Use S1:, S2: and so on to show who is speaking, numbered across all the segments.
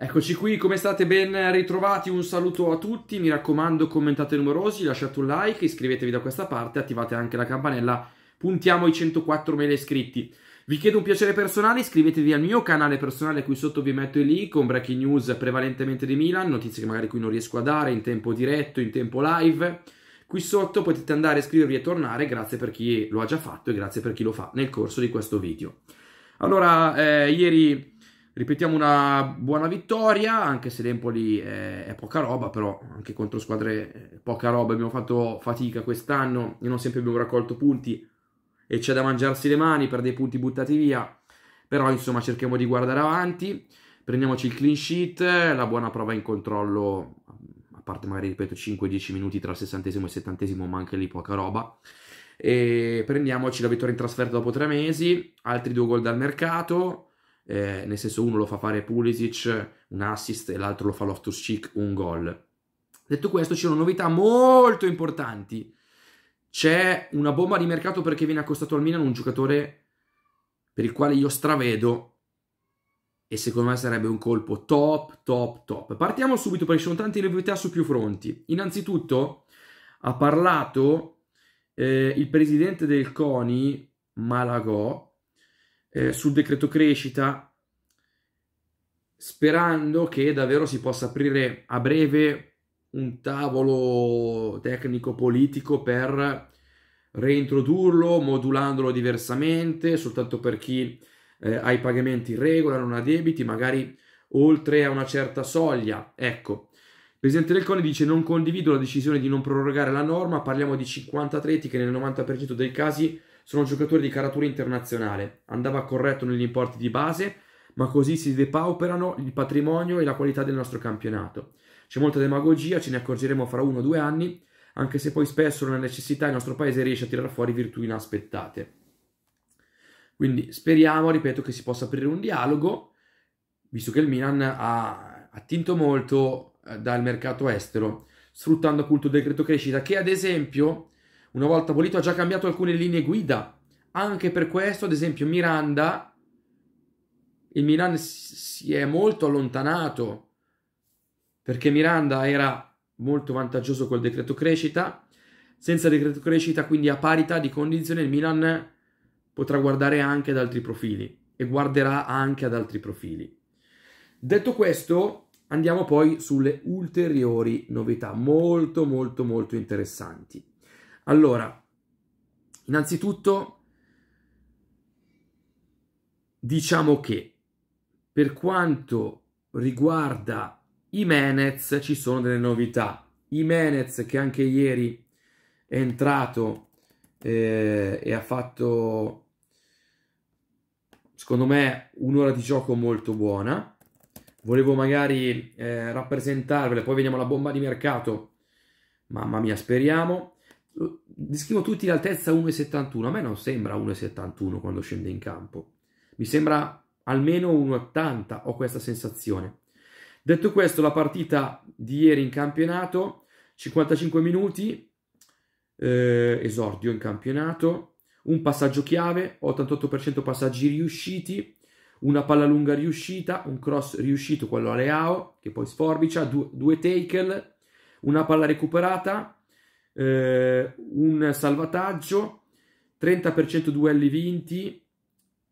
S1: Eccoci qui, come state? Ben ritrovati, un saluto a tutti, mi raccomando commentate numerosi, lasciate un like, iscrivetevi da questa parte, attivate anche la campanella, puntiamo i 104.000 iscritti. Vi chiedo un piacere personale, iscrivetevi al mio canale personale qui sotto vi metto i link con breaking news prevalentemente di Milan, notizie che magari qui non riesco a dare in tempo diretto, in tempo live. Qui sotto potete andare, iscrivervi e tornare, grazie per chi lo ha già fatto e grazie per chi lo fa nel corso di questo video. Allora, eh, ieri Ripetiamo una buona vittoria, anche se l'Empoli è, è poca roba, però anche contro squadre eh, poca roba abbiamo fatto fatica quest'anno, e non sempre abbiamo raccolto punti e c'è da mangiarsi le mani per dei punti buttati via, però insomma cerchiamo di guardare avanti, prendiamoci il clean sheet, la buona prova in controllo, a parte magari ripeto 5-10 minuti tra il sessantesimo e il settantesimo, ma anche lì poca roba e prendiamoci la vittoria in trasferta dopo tre mesi, altri due gol dal mercato, eh, nel senso uno lo fa fare Pulisic un assist e l'altro lo fa Loftus Cheek un gol. Detto questo, ci sono novità molto importanti. C'è una bomba di mercato perché viene accostato al Milan un giocatore per il quale io stravedo e secondo me sarebbe un colpo top, top, top. Partiamo subito perché ci sono tante novità su più fronti. Innanzitutto ha parlato eh, il presidente del CONI, Malagò, eh, sul decreto crescita, sperando che davvero si possa aprire a breve un tavolo tecnico-politico per reintrodurlo, modulandolo diversamente, soltanto per chi eh, ha i pagamenti in regola, non ha debiti, magari oltre a una certa soglia. Ecco, il presidente del CONI dice: Non condivido la decisione di non prorogare la norma. Parliamo di 50 atleti che nel 90% dei casi sono giocatori di caratura internazionale. Andava corretto negli importi di base, ma così si depauperano il patrimonio e la qualità del nostro campionato. C'è molta demagogia, ce ne accorgeremo fra uno o due anni, anche se poi spesso la necessità il nostro paese riesce a tirare fuori virtù inaspettate. Quindi speriamo, ripeto, che si possa aprire un dialogo, visto che il Milan ha, attinto molto eh, dal mercato estero, sfruttando appunto il decreto crescita, che ad esempio, una volta abolito, ha già cambiato alcune linee guida. Anche per questo, ad esempio, Miranda, il Milan si è molto allontanato perché Miranda era molto vantaggioso col decreto crescita. Senza decreto crescita, quindi a parità di condizione, il Milan potrà guardare anche ad altri profili e guarderà anche ad altri profili. Detto questo, andiamo poi sulle ulteriori novità molto molto molto interessanti. Allora, innanzitutto diciamo che per quanto riguarda i Menez ci sono delle novità. I Menez che anche ieri è entrato eh, e ha fatto secondo me un'ora di gioco molto buona volevo magari eh, rappresentarvele, poi veniamo alla bomba di mercato, mamma mia, speriamo. Descrivo tutti l'altezza 1,71, a me non sembra 1,71 quando scende in campo, mi sembra almeno 1,80, ho questa sensazione. Detto questo, la partita di ieri in campionato, 55 minuti, eh, esordio in campionato, un passaggio chiave, 88% passaggi riusciti, una palla lunga riuscita, un cross riuscito, quello a Leao, che poi sforbicia, due, due tackle, una palla recuperata, eh, un salvataggio, 30% duelli vinti,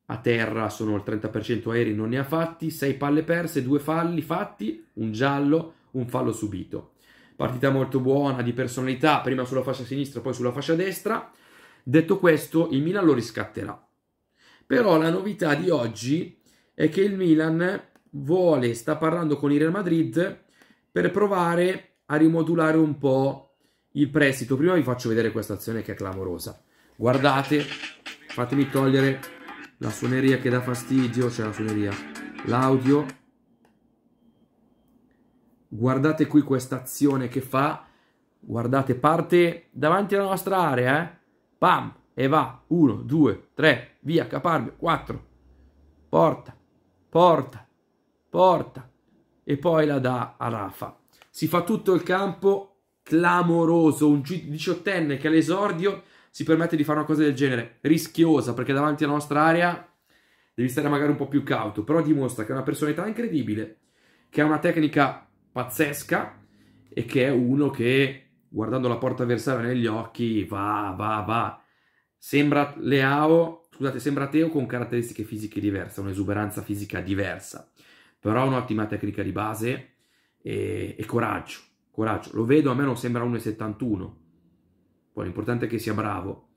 S1: a terra sono il 30% aerei, non ne ha fatti, 6 palle perse, 2 falli fatti, un giallo, un fallo subito. Partita molto buona di personalità, prima sulla fascia sinistra, poi sulla fascia destra. Detto questo, il Milan lo riscatterà. Però la novità di oggi è che il Milan vuole, sta parlando con il Real Madrid per provare a rimodulare un po' il prestito. Prima vi faccio vedere questa azione che è clamorosa. Guardate, fatemi togliere la suoneria che dà fastidio, cioè la suoneria, l'audio. Guardate qui questa azione che fa. Guardate, parte davanti alla nostra area, eh? Pam, e va. 1, 2, 3, via, Caparbio, 4. Porta, porta, porta, e poi la dà a Rafa. Si fa tutto il campo clamoroso, un diciottenne che all'esordio si permette di fare una cosa del genere, rischiosa, perché davanti alla nostra area devi stare magari un po' più cauto, però dimostra che ha una personalità incredibile, che ha una tecnica pazzesca e che è uno che guardando la porta avversaria negli occhi va, va, va. Sembra Leao Scusate, sembra ateo con caratteristiche fisiche diverse, un'esuberanza fisica diversa, però ha un'ottima tecnica di base e, e coraggio, coraggio. Lo vedo, a me non sembra 1,71, poi l'importante è che sia bravo,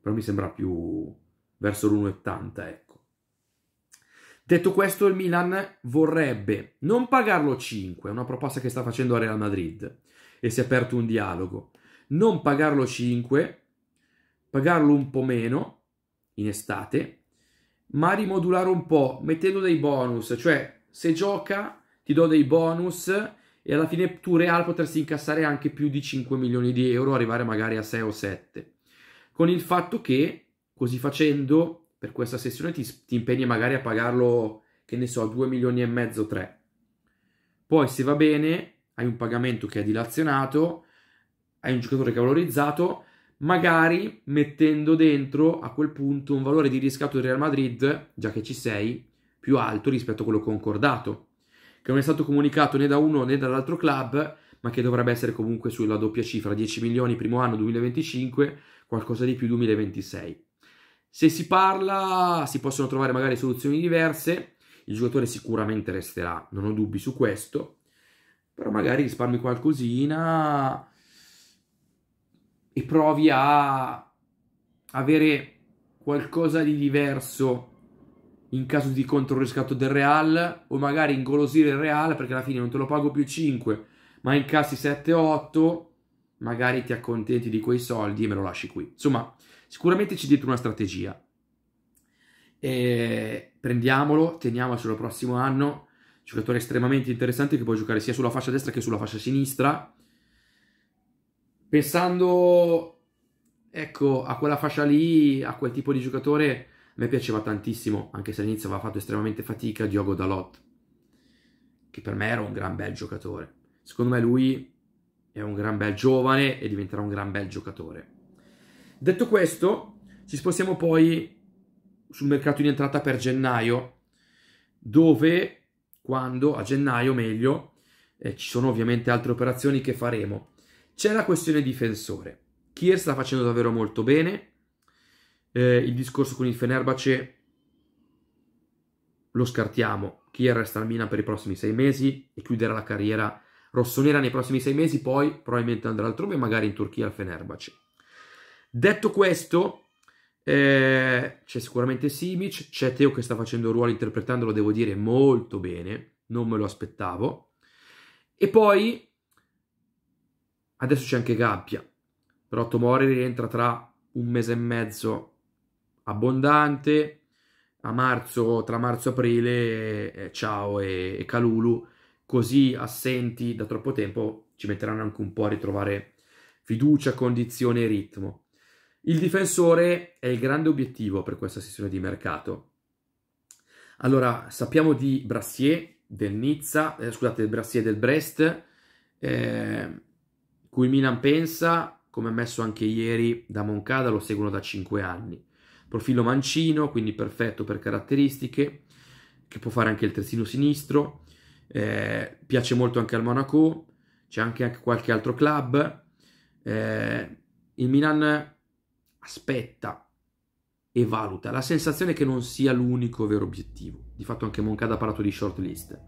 S1: però mi sembra più verso l'1,80, ecco. Detto questo, il Milan vorrebbe non pagarlo 5, è una proposta che sta facendo a Real Madrid e si è aperto un dialogo. Non pagarlo 5, pagarlo un po' meno in estate, ma rimodulare un po', mettendo dei bonus, cioè se gioca ti do dei bonus e alla fine tu Real potresti incassare anche più di 5 milioni di euro, arrivare magari a 6 o 7. Con il fatto che, così facendo, per questa sessione ti, ti impegni magari a pagarlo, che ne so, 2 milioni e mezzo, 3. Poi se va bene, hai un pagamento che è dilazionato, hai un giocatore che è valorizzato, magari mettendo dentro a quel punto un valore di riscatto del Real Madrid, già che ci sei, più alto rispetto a quello concordato, che non è stato comunicato né da uno né dall'altro club, ma che dovrebbe essere comunque sulla doppia cifra, 10 milioni primo anno 2025, qualcosa di più 2026. Se si parla, si possono trovare magari soluzioni diverse, il giocatore sicuramente resterà, non ho dubbi su questo, però magari risparmi qualcosina e provi a avere qualcosa di diverso in caso di controriscatto del Real o magari ingolosire il Real perché alla fine non te lo pago più 5 ma incassi 7-8 magari ti accontenti di quei soldi e me lo lasci qui insomma sicuramente c'è dietro una strategia e prendiamolo teniamocelo il prossimo anno giocatore estremamente interessante che può giocare sia sulla fascia destra che sulla fascia sinistra Pensando, ecco, a quella fascia lì, a quel tipo di giocatore, a me piaceva tantissimo, anche se all'inizio aveva fatto estremamente fatica, Diogo Dalot, che per me era un gran bel giocatore. Secondo me lui è un gran bel giovane e diventerà un gran bel giocatore. Detto questo, ci spostiamo poi sul mercato in entrata per gennaio, dove, quando, a gennaio meglio, eh, ci sono ovviamente altre operazioni che faremo. C'è la questione difensore. Kier sta facendo davvero molto bene. Eh, il discorso con il Fenerbahce lo scartiamo. Kier resta al Milan per i prossimi sei mesi e chiuderà la carriera rossonera nei prossimi sei mesi, poi probabilmente andrà altrove, magari in Turchia al Fenerbahce. Detto questo, eh, c'è sicuramente Simic, c'è Teo che sta facendo il ruolo interpretandolo, devo dire, molto bene, non me lo aspettavo. E poi Adesso c'è anche Gabbia, però Tomori rientra tra un mese e mezzo abbondante, a marzo, tra marzo e aprile, eh, Ciao e, e Calulu, così assenti da troppo tempo, ci metteranno anche un po' a ritrovare fiducia, condizione e ritmo. Il difensore è il grande obiettivo per questa sessione di mercato. Allora, sappiamo di Brassier del Nizza, eh, scusate, Brassier del Brest, eh, cui Milan pensa, come ammesso anche ieri da Moncada, lo seguono da 5 anni. Profilo mancino, quindi perfetto per caratteristiche, che può fare anche il terzino sinistro, eh, piace molto anche al Monaco, c'è anche, anche, qualche altro club. Eh, il Milan aspetta e valuta. La sensazione che non sia l'unico vero obiettivo. Di fatto anche Moncada ha parlato di shortlist.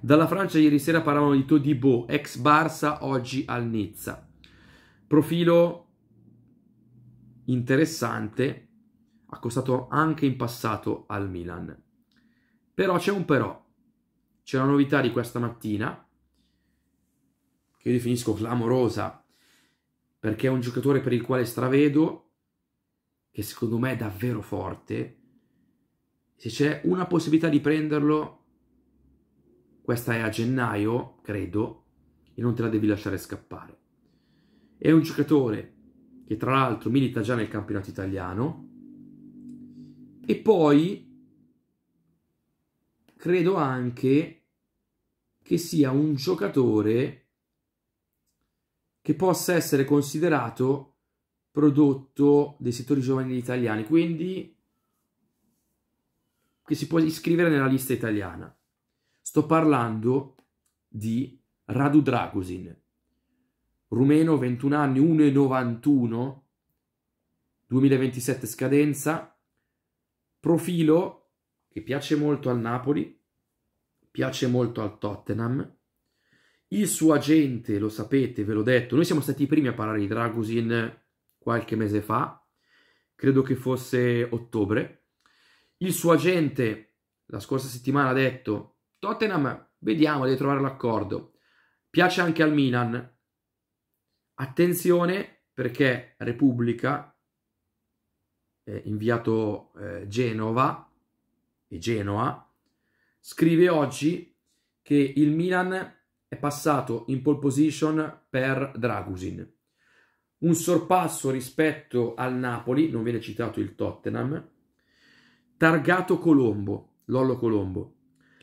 S1: Dalla Francia ieri sera parlavano di Todibo, ex Barça, oggi al Nizza. Profilo interessante, accostato anche in passato al Milan. Però c'è un però. C'è la novità di questa mattina, che io definisco clamorosa, perché è un giocatore per il quale stravedo, che secondo me è davvero forte. Se c'è una possibilità di prenderlo, questa è a gennaio, credo, e non te la devi lasciare scappare. È un giocatore che tra l'altro milita già nel campionato italiano e poi credo anche che sia un giocatore che possa essere considerato prodotto dei settori giovanili italiani, quindi che si può iscrivere nella lista italiana. Sto parlando di Radu Dragosin, rumeno, 21 anni, 1,91, 2027 scadenza, profilo che piace molto al Napoli, piace molto al Tottenham, il suo agente, lo sapete, ve l'ho detto, noi siamo stati i primi a parlare di Dragosin qualche mese fa, credo che fosse ottobre, il suo agente la scorsa settimana ha detto Tottenham, vediamo, di trovare l'accordo. Piace anche al Milan. Attenzione perché Repubblica, eh, inviato eh, Genova e Genoa, scrive oggi che il Milan è passato in pole position per Dragusin. Un sorpasso rispetto al Napoli, non viene citato il Tottenham, targato Colombo, Lollo Colombo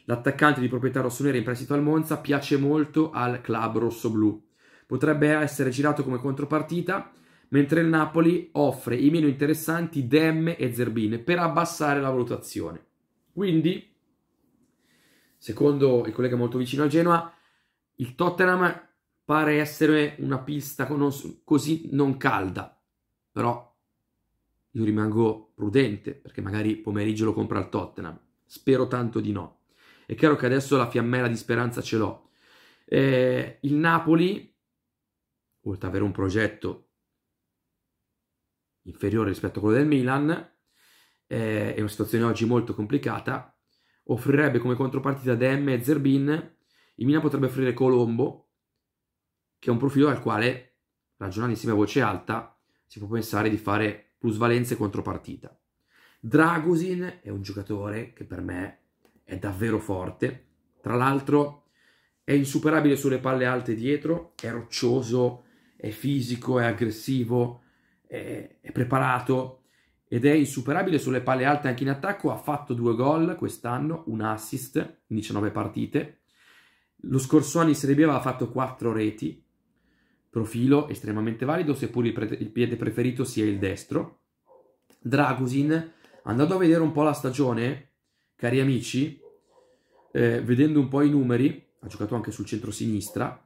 S1: L'attaccante di proprietà rossonera in prestito al Monza piace molto al club rossoblu. Potrebbe essere girato come contropartita, mentre il Napoli offre i meno interessanti Demme e Zerbin per abbassare la valutazione. Quindi, secondo il collega molto vicino al Genoa, il Tottenham pare essere una pista così non calda, però io rimango prudente perché magari pomeriggio lo compra il Tottenham. Spero tanto di no. È chiaro che adesso la fiammella di speranza ce l'ho. Eh, il Napoli, oltre ad avere un progetto inferiore rispetto a quello del Milan, eh, è una situazione oggi molto complicata, offrirebbe come contropartita Demme e Zerbin, il Milan potrebbe offrire Colombo, che è un profilo al quale, ragionando insieme a voce alta, si può pensare di fare plusvalenze contropartita. Dragusin è un giocatore che per me è davvero forte. Tra l'altro è insuperabile sulle palle alte dietro, è roccioso, è fisico, è aggressivo, è, è preparato ed è insuperabile sulle palle alte anche in attacco. Ha fatto due gol quest'anno, un assist in 19 partite. Lo scorso anno in Serie B aveva fatto quattro reti, profilo estremamente valido, seppur il, pre- il piede preferito sia il destro. Dragusin, andando a vedere un po' la stagione, cari amici, eh, vedendo un po' i numeri, ha giocato anche sul centro-sinistra,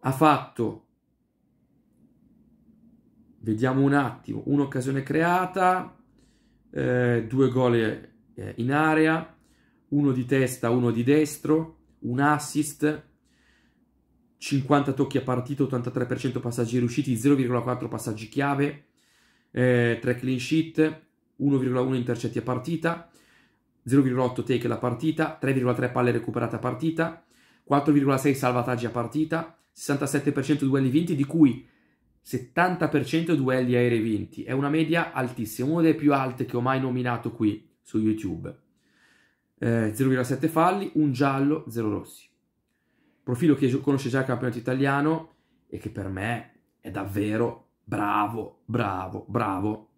S1: ha fatto, vediamo un attimo, un'occasione creata, eh, due gol eh, in area, uno di testa, uno di destro, un assist, 50 tocchi a partito, 83% passaggi riusciti, 0,4 passaggi chiave, eh, 3 clean sheet, 1,1 intercetti a partita, 0,8 take da partita, 3,3 palle recuperate a partita, 4,6 salvataggi a partita, 67% duelli vinti, di cui 70% duelli aerei vinti. È una media altissima, una delle più alte che ho mai nominato qui su YouTube. Eh, 0,7 falli, un giallo, 0 rossi. Profilo che conosce già il campionato italiano e che per me è davvero bravo, bravo, bravo.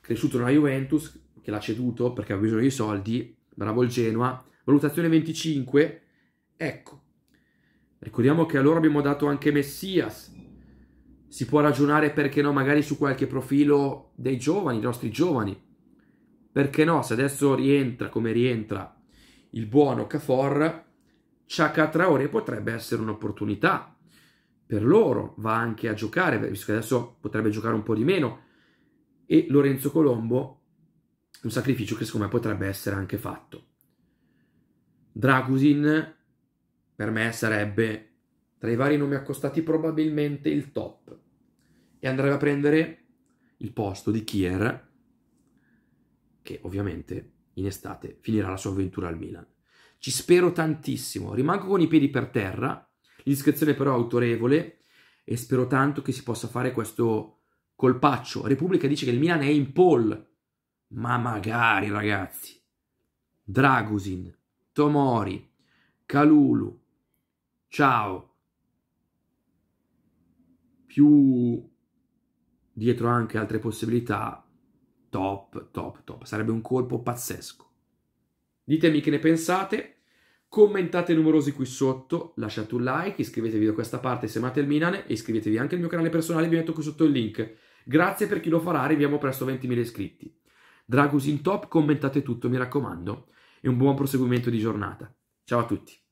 S1: Cresciuto nella Juventus, che l'ha ceduto perché ha bisogno di soldi, bravo il Genoa, valutazione 25, ecco, ricordiamo che a loro abbiamo dato anche Messias, si può ragionare perché no magari su qualche profilo dei giovani, dei nostri giovani, perché no se adesso rientra come rientra il buono Cafor, Chaka Traore potrebbe essere un'opportunità per loro, va anche a giocare, visto che adesso potrebbe giocare un po' di meno, e Lorenzo Colombo un sacrificio che secondo me potrebbe essere anche fatto. Dragusin per me sarebbe tra i vari nomi accostati probabilmente il top e andrebbe a prendere il posto di Kier che ovviamente in estate finirà la sua avventura al Milan. Ci spero tantissimo, rimango con i piedi per terra, l'iscrizione però è autorevole e spero tanto che si possa fare questo colpaccio. Repubblica dice che il Milan è in pole ma magari, ragazzi. Dragusin, Tomori, Calulu, Ciao. Più dietro anche altre possibilità. Top, top, top. Sarebbe un colpo pazzesco. Ditemi che ne pensate. Commentate numerosi qui sotto, lasciate un like, iscrivetevi da questa parte se amate il Milan e iscrivetevi anche al mio canale personale, vi metto qui sotto il link. Grazie per chi lo farà, arriviamo presto a 20.000 iscritti. Dragus in top, commentate tutto, mi raccomando, e un buon proseguimento di giornata. Ciao a tutti.